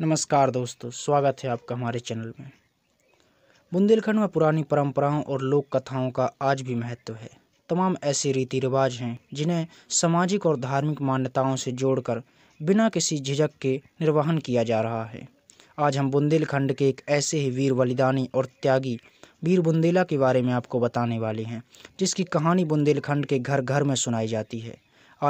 नमस्कार दोस्तों स्वागत है आपका हमारे चैनल में बुंदेलखंड में पुरानी परंपराओं और लोक कथाओं का आज भी महत्व है तमाम ऐसे रीति रिवाज हैं जिन्हें सामाजिक और धार्मिक मान्यताओं से जोड़कर बिना किसी झिझक के निर्वहन किया जा रहा है आज हम बुंदेलखंड के एक ऐसे ही वीर बलिदानी और त्यागी वीर बुंदेला के बारे में आपको बताने वाले हैं जिसकी कहानी बुंदेलखंड के घर घर में सुनाई जाती है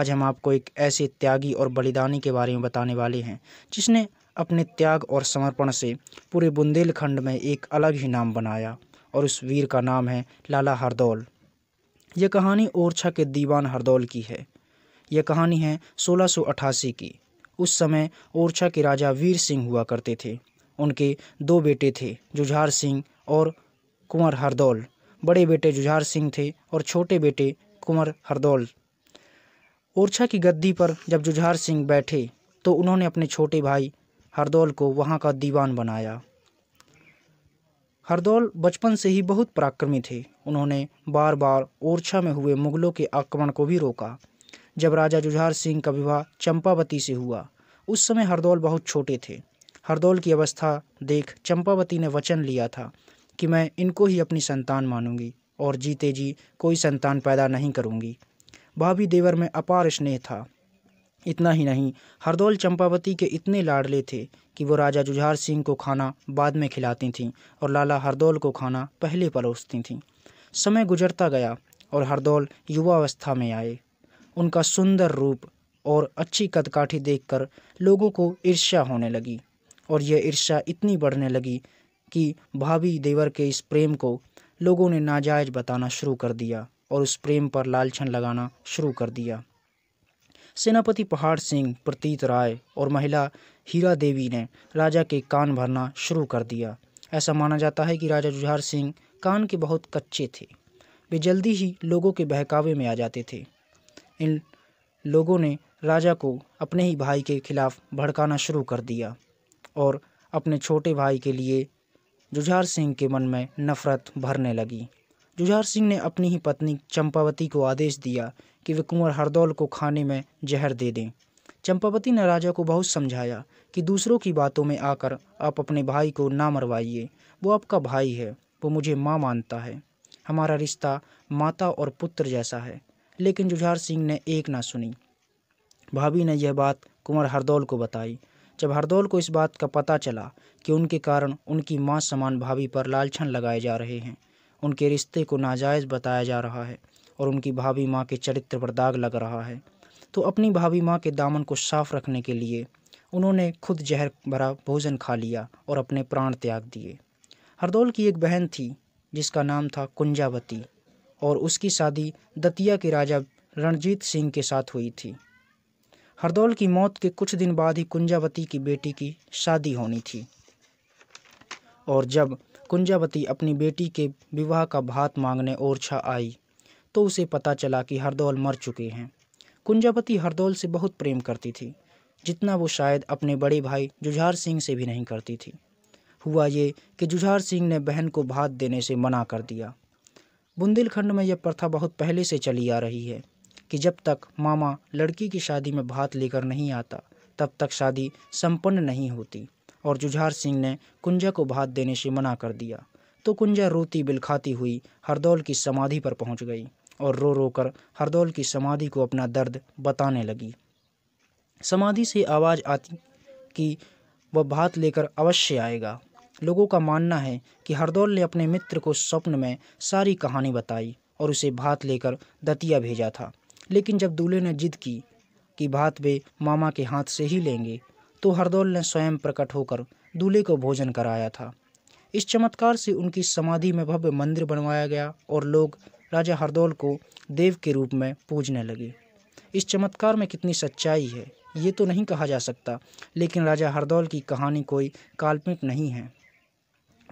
आज हम आपको एक ऐसे त्यागी और बलिदानी के बारे में बताने वाले हैं जिसने अपने त्याग और समर्पण से पूरे बुंदेलखंड में एक अलग ही नाम बनाया और उस वीर का नाम है लाला हरदौल यह कहानी ओरछा के दीवान हरदौल की है यह कहानी है 1688 की उस समय ओरछा के राजा वीर सिंह हुआ करते थे उनके दो बेटे थे जुझार सिंह और कुंवर हरदौल बड़े बेटे जुझार सिंह थे और छोटे बेटे कुंवर हरदौल ओरछा की गद्दी पर जब जुझार सिंह बैठे तो उन्होंने अपने छोटे भाई हरदौल को वहाँ का दीवान बनाया हरदौल बचपन से ही बहुत पराक्रमी थे उन्होंने बार बार ओरछा में हुए मुगलों के आक्रमण को भी रोका जब राजा जुझार सिंह का विवाह चंपावती से हुआ उस समय हरदौल बहुत छोटे थे हरदौल की अवस्था देख चंपावती ने वचन लिया था कि मैं इनको ही अपनी संतान मानूंगी और जीते जी कोई संतान पैदा नहीं करूंगी भाभी देवर में अपार स्नेह था इतना ही नहीं हरदौल चंपावती के इतने लाडले थे कि वो राजा जुझार सिंह को खाना बाद में खिलाती थीं और लाला हरदौल को खाना पहले परोसती थीं समय गुजरता गया और हरदौल युवावस्था में आए उनका सुंदर रूप और अच्छी कदकाठी देखकर लोगों को ईर्ष्या होने लगी और यह ईर्ष्या इतनी बढ़ने लगी कि भाभी देवर के इस प्रेम को लोगों ने नाजायज बताना शुरू कर दिया और उस प्रेम पर लालछन लगाना शुरू कर दिया सेनापति पहाड़ सिंह प्रतीत राय और महिला हीरा देवी ने राजा के कान भरना शुरू कर दिया ऐसा माना जाता है कि राजा जुझार सिंह कान के बहुत कच्चे थे वे जल्दी ही लोगों के बहकावे में आ जाते थे इन लोगों ने राजा को अपने ही भाई के खिलाफ भड़काना शुरू कर दिया और अपने छोटे भाई के लिए जुझार सिंह के मन में नफ़रत भरने लगी जुझार सिंह ने अपनी ही पत्नी चंपावती को आदेश दिया कि वे कुंवर हरदौल को खाने में जहर दे दें चंपावती ने राजा को बहुत समझाया कि दूसरों की बातों में आकर आप अपने भाई को ना मरवाइए वो आपका भाई है वो मुझे माँ मानता है हमारा रिश्ता माता और पुत्र जैसा है लेकिन जुझार सिंह ने एक ना सुनी भाभी ने यह बात कुंवर हरदौल को बताई जब हरदौल को इस बात का पता चला कि उनके कारण उनकी माँ समान भाभी पर लालछन लगाए जा रहे हैं उनके रिश्ते को नाजायज़ बताया जा रहा है और उनकी भाभी माँ के चरित्र पर दाग लग रहा है तो अपनी भाभी माँ के दामन को साफ रखने के लिए उन्होंने खुद जहर भरा भोजन खा लिया और अपने प्राण त्याग दिए हरदौल की एक बहन थी जिसका नाम था कुंजावती और उसकी शादी दतिया के राजा रणजीत सिंह के साथ हुई थी हरदौल की मौत के कुछ दिन बाद ही कुंजावती की बेटी की शादी होनी थी और जब कुंजावती अपनी बेटी के विवाह का भात मांगने ओरछा आई तो उसे पता चला कि हरदौल मर चुके हैं कुंजावती हरदौल से बहुत प्रेम करती थी जितना वो शायद अपने बड़े भाई जुझार सिंह से भी नहीं करती थी हुआ ये कि जुझार सिंह ने बहन को भात देने से मना कर दिया बुंदेलखंड में यह प्रथा बहुत पहले से चली आ रही है कि जब तक मामा लड़की की शादी में भात लेकर नहीं आता तब तक शादी संपन्न नहीं होती और जुझार सिंह ने कुंजा को भात देने से मना कर दिया तो कुंजा रोती बिलखाती हुई हरदौल की समाधि पर पहुंच गई और रो रो कर हरदौल की समाधि को अपना दर्द बताने लगी समाधि से आवाज़ आती कि वह भात लेकर अवश्य आएगा लोगों का मानना है कि हरदौल ने अपने मित्र को स्वप्न में सारी कहानी बताई और उसे भात लेकर दतिया भेजा था लेकिन जब दूल्हे ने जिद की कि भात वे मामा के हाथ से ही लेंगे तो हरदौल ने स्वयं प्रकट होकर दूल्हे को भोजन कराया था इस चमत्कार से उनकी समाधि में भव्य मंदिर बनवाया गया और लोग राजा हरदौल को देव के रूप में पूजने लगे इस चमत्कार में कितनी सच्चाई है ये तो नहीं कहा जा सकता लेकिन राजा हरदौल की कहानी कोई काल्पनिक नहीं है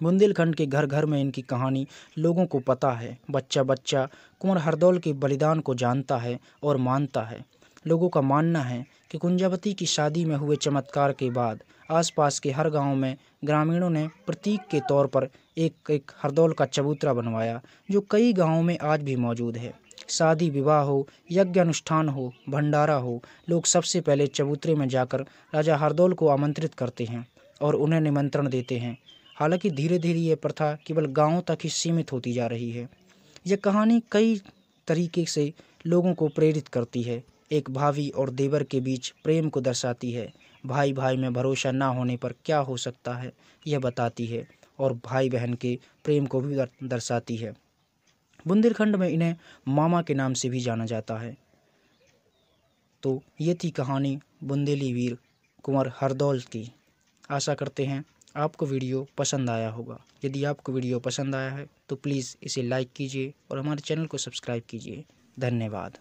बुंदेलखंड के घर घर में इनकी कहानी लोगों को पता है बच्चा बच्चा कुंवर हरदौल के बलिदान को जानता है और मानता है लोगों का मानना है कि कुंजावती की शादी में हुए चमत्कार के बाद आसपास के हर गांव में ग्रामीणों ने प्रतीक के तौर पर एक एक हरदौल का चबूतरा बनवाया जो कई गांवों में आज भी मौजूद है शादी विवाह हो यज्ञ अनुष्ठान हो भंडारा हो लोग सबसे पहले चबूतरे में जाकर राजा हरदौल को आमंत्रित करते हैं और उन्हें निमंत्रण देते हैं हालांकि धीरे धीरे ये प्रथा केवल गाँव तक ही सीमित होती जा रही है यह कहानी कई तरीके से लोगों को प्रेरित करती है एक भावी और देवर के बीच प्रेम को दर्शाती है भाई भाई में भरोसा ना होने पर क्या हो सकता है यह बताती है और भाई बहन के प्रेम को भी दर्शाती है बुंदेलखंड में इन्हें मामा के नाम से भी जाना जाता है तो ये थी कहानी बुंदेली वीर कुंवर हरदौल की आशा करते हैं आपको वीडियो पसंद आया होगा यदि आपको वीडियो पसंद आया है तो प्लीज़ इसे लाइक कीजिए और हमारे चैनल को सब्सक्राइब कीजिए धन्यवाद